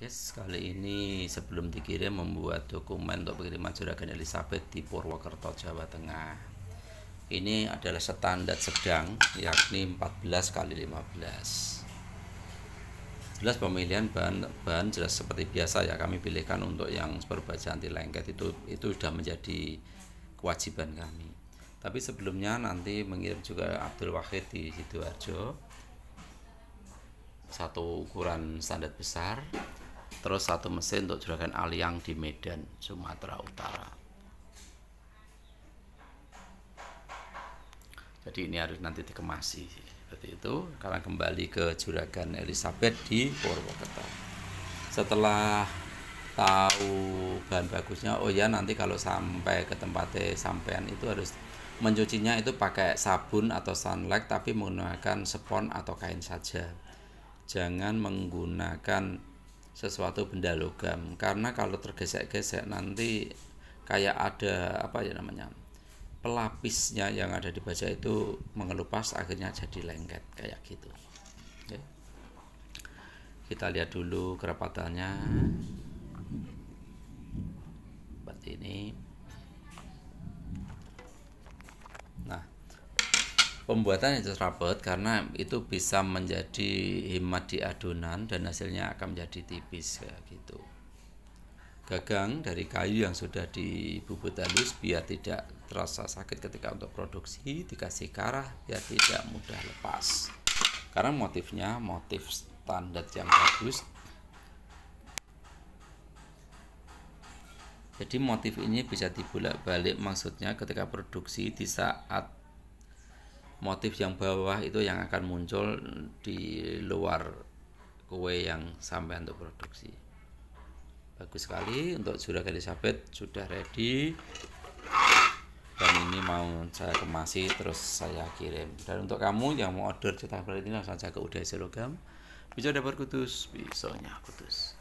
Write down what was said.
guys kali ini sebelum dikirim membuat dokumen untuk pengiriman Juragan Elizabeth di Purwokerto, Jawa Tengah. Ini adalah standar sedang yakni 14 kali 15. Jelas pemilihan bahan bahan jelas seperti biasa ya kami pilihkan untuk yang berbaca anti lengket itu itu sudah menjadi kewajiban kami. Tapi sebelumnya nanti mengirim juga Abdul Wahid di Sidoarjo satu ukuran standar besar terus satu mesin untuk Juragan Aliang di Medan, Sumatera Utara. Jadi ini harus nanti dikemasi seperti itu. Sekarang kembali ke Juragan Elizabeth di Purwokerto. Setelah tahu bahan bagusnya, oh ya nanti kalau sampai ke tempatnya sampean itu harus mencucinya itu pakai sabun atau sunlight tapi menggunakan spons atau kain saja. Jangan menggunakan sesuatu benda logam karena kalau tergesek-gesek nanti kayak ada apa ya namanya pelapisnya yang ada di baja itu mengelupas akhirnya jadi lengket kayak gitu Oke. kita lihat dulu kerapatannya Pembuatan itu rapet karena itu bisa menjadi himat di adonan dan hasilnya akan menjadi tipis kayak gitu. Gagang dari kayu yang sudah dibubut halus biar tidak terasa sakit ketika untuk produksi dikasih karah biar tidak mudah lepas. Karena motifnya motif standar yang bagus Jadi motif ini bisa dibolak-balik maksudnya ketika produksi di saat motif yang bawah itu yang akan muncul di luar kue yang sampai untuk produksi bagus sekali untuk juragan Elizabeth sudah ready dan ini mau saya kemasi terus saya kirim dan untuk kamu yang mau order cetak berat ini langsung saja ke Uday Selogam bisa dapat kudus bisanya kudus